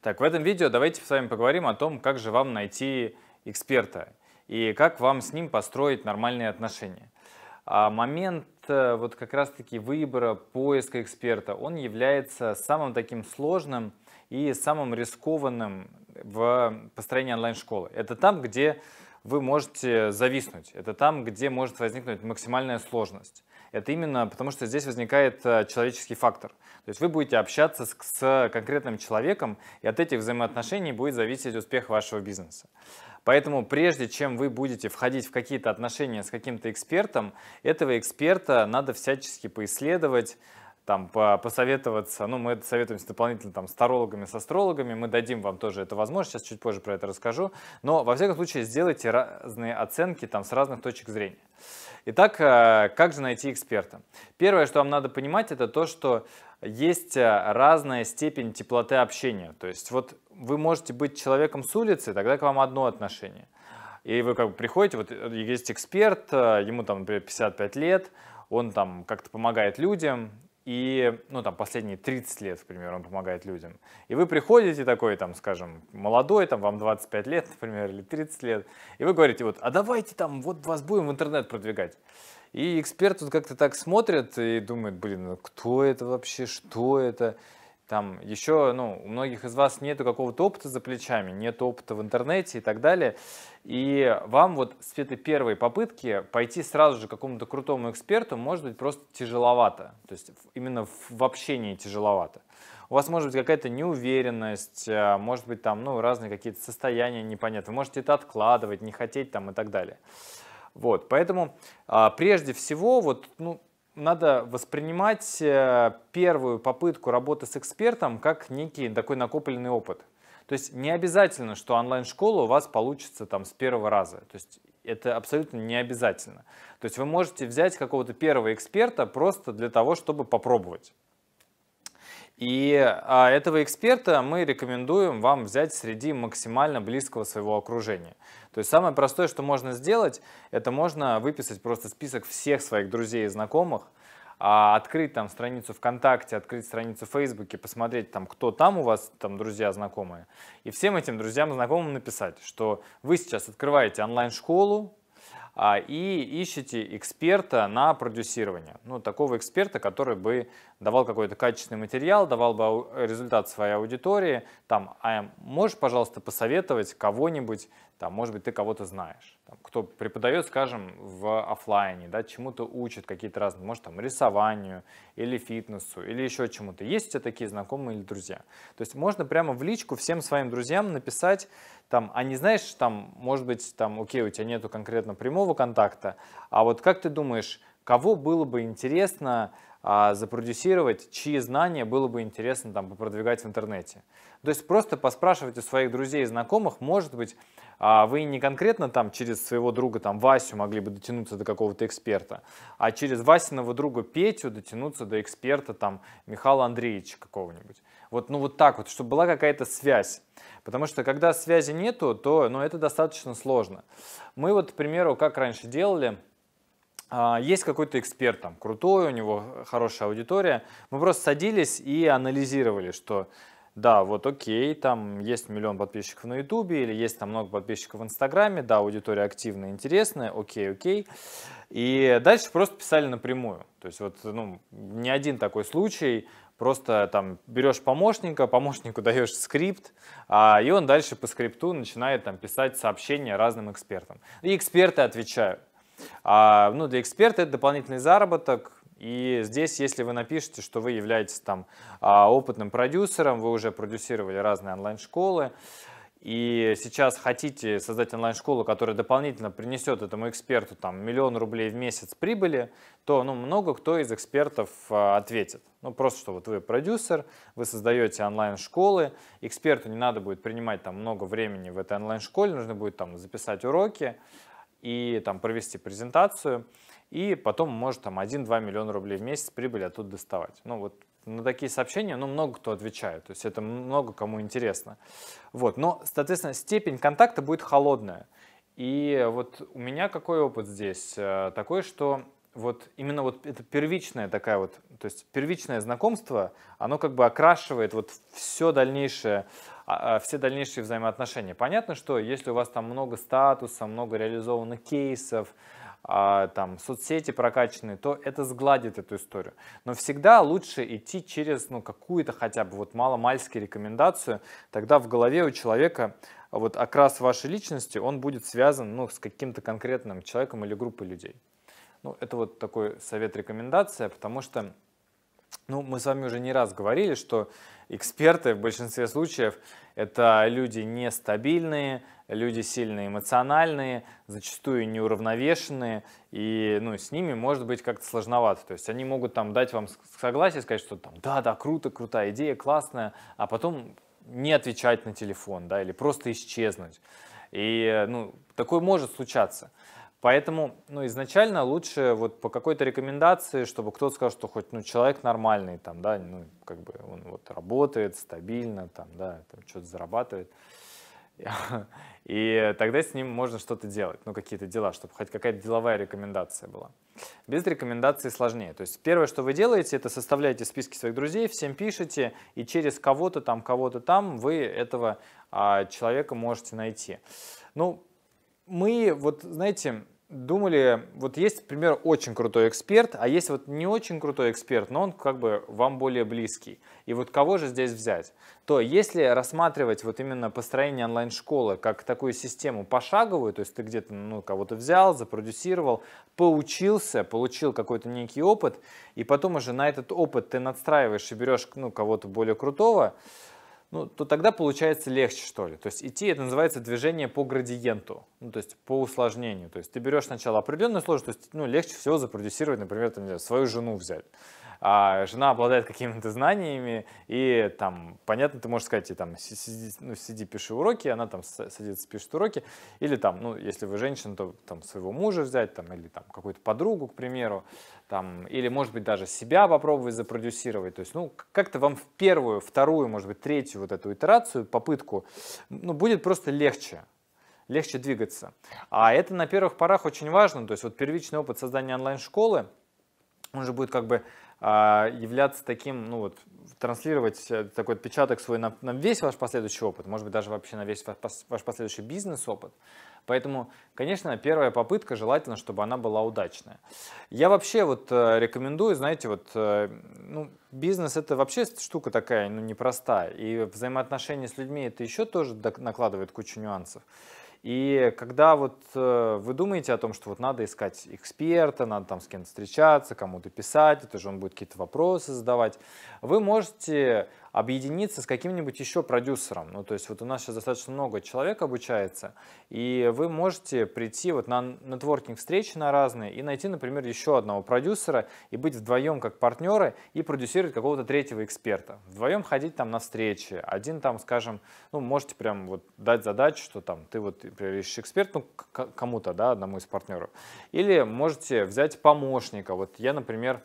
Так, в этом видео давайте с вами поговорим о том, как же вам найти эксперта и как вам с ним построить нормальные отношения. А момент э, вот как раз-таки выбора, поиска эксперта, он является самым таким сложным и самым рискованным в построении онлайн-школы. Это там, где вы можете зависнуть, это там, где может возникнуть максимальная сложность это именно потому, что здесь возникает э, человеческий фактор. То есть вы будете общаться с, с конкретным человеком, и от этих взаимоотношений будет зависеть успех вашего бизнеса. Поэтому прежде чем вы будете входить в какие-то отношения с каким-то экспертом, этого эксперта надо всячески поисследовать, там, посоветоваться, ну, мы это советуемся дополнительно там, с тарологами, с астрологами, мы дадим вам тоже эту возможность, сейчас чуть позже про это расскажу, но, во всяком случае, сделайте разные оценки там, с разных точек зрения. Итак, э, как же найти эксперта? Первое, что вам надо понимать, это то, что есть э, разная степень теплоты общения. То есть вот вы можете быть человеком с улицы, тогда к вам одно отношение. И вы как бы приходите, вот э, есть эксперт, ему там, например, 55 лет, он там как-то помогает людям, и, ну, там, последние 30 лет, к примеру, он помогает людям. И вы приходите такой, там, скажем, молодой, там, вам 25 лет, например, или 30 лет, и вы говорите, вот, а давайте там, вот вас будем в интернет продвигать. И эксперт вот как-то так смотрит и думает, блин, ну, кто это вообще, что это? там еще, ну, у многих из вас нету какого-то опыта за плечами, нет опыта в интернете и так далее, и вам вот с этой первой попытки пойти сразу же к какому-то крутому эксперту может быть просто тяжеловато, то есть именно в общении тяжеловато. У вас может быть какая-то неуверенность, а, может быть там, ну, разные какие-то состояния непонятные, вы можете это откладывать, не хотеть там и так далее. Вот, поэтому а, прежде всего, вот, ну, надо воспринимать э, первую попытку работы с экспертом как некий такой накопленный опыт. То есть не обязательно, что онлайн-школа у вас получится там с первого раза. То есть это абсолютно не обязательно. То есть вы можете взять какого-то первого эксперта просто для того, чтобы попробовать. И а, этого эксперта мы рекомендуем вам взять среди максимально близкого своего окружения. То есть самое простое, что можно сделать, это можно выписать просто список всех своих друзей и знакомых, а, открыть там страницу ВКонтакте, открыть страницу в Фейсбуке, посмотреть там, кто там у вас, там, друзья, знакомые, и всем этим друзьям, знакомым написать, что вы сейчас открываете онлайн-школу, а, и ищете эксперта на продюсирование. Ну, такого эксперта, который бы давал какой-то качественный материал, давал бы результат своей аудитории. Там, «А, можешь, пожалуйста, посоветовать кого-нибудь, там, может быть, ты кого-то знаешь кто преподает, скажем, в офлайне, да, чему-то учит какие-то разные, может, там, рисованию или фитнесу, или еще чему-то. Есть у тебя такие знакомые или друзья? То есть можно прямо в личку всем своим друзьям написать, там, а не знаешь, там, может быть, там, окей, у тебя нету конкретно прямого контакта, а вот как ты думаешь, кого было бы интересно а, запродюсировать, чьи знания было бы интересно там продвигать в интернете. То есть просто поспрашивать у своих друзей и знакомых, может быть, а вы не конкретно там через своего друга там Васю могли бы дотянуться до какого-то эксперта, а через Васиного друга Петю дотянуться до эксперта там Михаила Андреевича какого-нибудь. Вот, ну вот так вот, чтобы была какая-то связь. Потому что когда связи нету, то ну, это достаточно сложно. Мы вот, к примеру, как раньше делали, а, есть какой-то эксперт там крутой, у него хорошая аудитория. Мы просто садились и анализировали, что да, вот окей, там есть миллион подписчиков на Ютубе или есть там много подписчиков в Инстаграме, да, аудитория активная, интересная, окей, окей. И дальше просто писали напрямую. То есть вот ну, не один такой случай, просто там берешь помощника, помощнику даешь скрипт, а, и он дальше по скрипту начинает там писать сообщения разным экспертам. И эксперты отвечают. А, ну, для эксперта это дополнительный заработок, и здесь, если вы напишете, что вы являетесь там а, опытным продюсером, вы уже продюсировали разные онлайн-школы, и сейчас хотите создать онлайн-школу, которая дополнительно принесет этому эксперту там, миллион рублей в месяц прибыли, то ну, много кто из экспертов а, ответит. Ну, просто что вот вы продюсер, вы создаете онлайн-школы, эксперту не надо будет принимать там, много времени в этой онлайн-школе, нужно будет там, записать уроки и там, провести презентацию и потом может там 1-2 миллиона рублей в месяц прибыли оттуда доставать. Ну вот на такие сообщения, ну, много кто отвечает, то есть это много кому интересно. Вот, но, соответственно, степень контакта будет холодная. И вот у меня какой опыт здесь? Э, такой, что вот именно вот это первичное такая вот, то есть первичное знакомство, оно как бы окрашивает вот все дальнейшее, а, а, все дальнейшие взаимоотношения. Понятно, что если у вас там много статуса, много реализованных кейсов, а, там соцсети прокачанные, то это сгладит эту историю. Но всегда лучше идти через ну, какую-то хотя бы вот маломальски рекомендацию, тогда в голове у человека вот окрас вашей личности, он будет связан ну, с каким-то конкретным человеком или группой людей. Ну, это вот такой совет-рекомендация, потому что ну, мы с вами уже не раз говорили, что эксперты в большинстве случаев это люди нестабильные, люди сильно эмоциональные, зачастую неуравновешенные, и ну, с ними может быть как-то сложновато. То есть они могут там дать вам согласие, сказать, что там да, да, круто, крутая идея, классная, а потом не отвечать на телефон, да, или просто исчезнуть. И э, ну, такое может случаться. Поэтому ну, изначально лучше вот по какой-то рекомендации, чтобы кто-то сказал, что хоть ну, человек нормальный, там, да, ну, как бы он вот работает стабильно, там, да, там, что-то зарабатывает. И тогда с ним можно что-то делать, ну какие-то дела, чтобы хоть какая-то деловая рекомендация была. Без рекомендации сложнее. То есть первое, что вы делаете, это составляете списки своих друзей, всем пишете, и через кого-то там, кого-то там вы этого а, человека можете найти. Ну, мы, вот знаете, думали, вот есть, например, очень крутой эксперт, а есть вот не очень крутой эксперт, но он как бы вам более близкий. И вот кого же здесь взять? То если рассматривать вот именно построение онлайн-школы как такую систему пошаговую, то есть ты где-то ну, кого-то взял, запродюсировал, поучился, получил какой-то некий опыт, и потом уже на этот опыт ты надстраиваешь и берешь ну, кого-то более крутого, ну, то тогда получается легче, что ли. То есть идти, это называется движение по градиенту, ну, то есть по усложнению. То есть ты берешь сначала определенную сложность, то есть ну, легче всего запродюсировать, например, там, знаю, свою жену взять а жена обладает какими-то знаниями, и там, понятно, ты можешь сказать, и, там, сиди, ну, сиди, пиши уроки, она там садится, пишет уроки, или там, ну, если вы женщина, то там своего мужа взять, там, или там какую-то подругу, к примеру, там, или, может быть, даже себя попробовать запродюсировать, то есть, ну, как-то вам в первую, вторую, может быть, третью вот эту итерацию, попытку, ну, будет просто легче, легче двигаться. А это на первых порах очень важно, то есть вот первичный опыт создания онлайн-школы, он же будет как бы а, являться таким, ну вот, транслировать э, такой отпечаток свой на, на весь ваш последующий опыт, может быть, даже вообще на весь ваш последующий бизнес-опыт. Поэтому, конечно, первая попытка, желательно, чтобы она была удачная. Я вообще вот э, рекомендую, знаете, вот, э, ну, бизнес это вообще штука такая, ну, непростая. И взаимоотношения с людьми это еще тоже накладывает кучу нюансов. И когда вот э, вы думаете о том, что вот надо искать эксперта, надо там с кем-то встречаться, кому-то писать, это же он будет какие-то вопросы задавать, вы можете объединиться с каким-нибудь еще продюсером. Ну, то есть вот у нас сейчас достаточно много человек обучается, и вы можете прийти вот на нетворкинг-встречи на разные и найти, например, еще одного продюсера и быть вдвоем как партнеры и продюсировать какого-то третьего эксперта. Вдвоем ходить там на встречи. Один там, скажем, ну, можете прям вот дать задачу, что там ты вот ищешь эксперт, ну, кому-то, да, одному из партнеров. Или можете взять помощника. Вот я, например,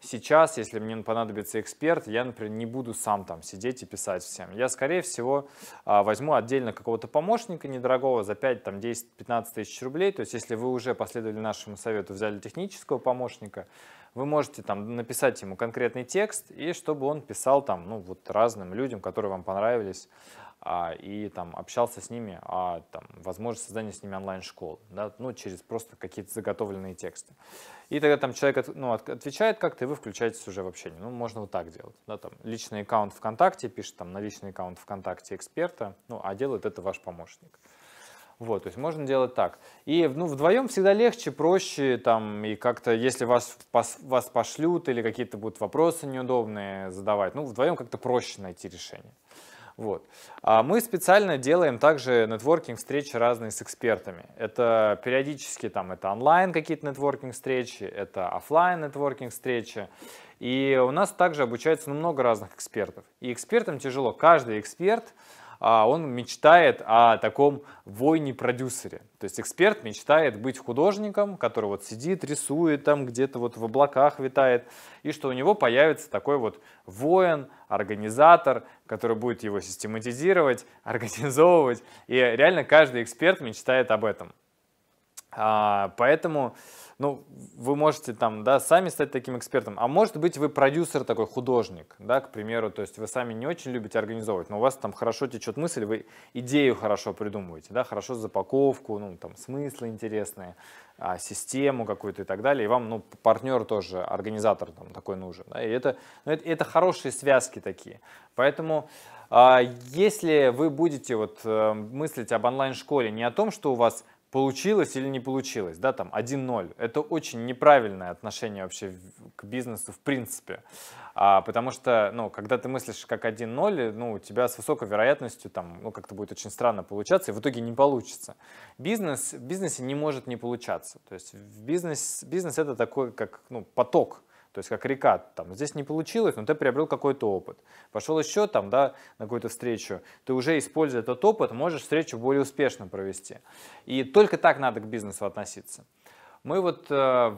сейчас, если мне понадобится эксперт, я, например, не буду сам там сидеть и писать всем. Я, скорее всего, а, возьму отдельно какого-то помощника недорогого за 5, там, 10, 15 тысяч рублей. То есть, если вы уже последовали нашему совету, взяли технического помощника, вы можете там написать ему конкретный текст, и чтобы он писал там, ну, вот разным людям, которые вам понравились, а, и там общался с ними о а, там, возможности создания с ними онлайн школы, да, ну, через просто какие-то заготовленные тексты. И тогда там человек ну, отвечает как-то, и вы включаетесь уже в общение. Ну, можно вот так делать. Да, там, личный аккаунт ВКонтакте, пишет там на личный аккаунт ВКонтакте эксперта, ну, а делает это ваш помощник. Вот, то есть можно делать так. И ну, вдвоем всегда легче, проще, там, и как-то, если вас, пос, вас пошлют или какие-то будут вопросы неудобные задавать, ну, вдвоем как-то проще найти решение. Вот. А мы специально делаем также нетворкинг встречи разные с экспертами. Это периодически там это онлайн какие-то нетворкинг встречи, это офлайн нетворкинг встречи. И у нас также обучается ну, много разных экспертов. И экспертам тяжело. Каждый эксперт а он мечтает о таком войне-продюсере. То есть эксперт мечтает быть художником, который вот сидит, рисует там где-то вот в облаках витает, и что у него появится такой вот воин, организатор, который будет его систематизировать, организовывать. И реально каждый эксперт мечтает об этом. А, поэтому, ну, вы можете там, да, сами стать таким экспертом. А может быть, вы продюсер такой, художник, да, к примеру, то есть вы сами не очень любите организовывать, но у вас там хорошо течет мысль, вы идею хорошо придумываете, да, хорошо запаковку, ну, там, смыслы интересные, а, систему какую-то и так далее. И вам, ну, партнер тоже, организатор там такой нужен, да, и это, ну, это, это хорошие связки такие. Поэтому... А, если вы будете вот э, мыслить об онлайн-школе не о том, что у вас получилось или не получилось, да, там 1-0. Это очень неправильное отношение вообще к бизнесу в принципе. А, потому что, ну, когда ты мыслишь как 1-0, ну, у тебя с высокой вероятностью там, ну, как-то будет очень странно получаться, и в итоге не получится. Бизнес, в бизнесе не может не получаться. То есть в бизнес, бизнес это такой, как, ну, поток, то есть как река, там, здесь не получилось, но ты приобрел какой-то опыт. Пошел еще там, да, на какую-то встречу, ты уже, используя этот опыт, можешь встречу более успешно провести. И только так надо к бизнесу относиться. Мы вот э,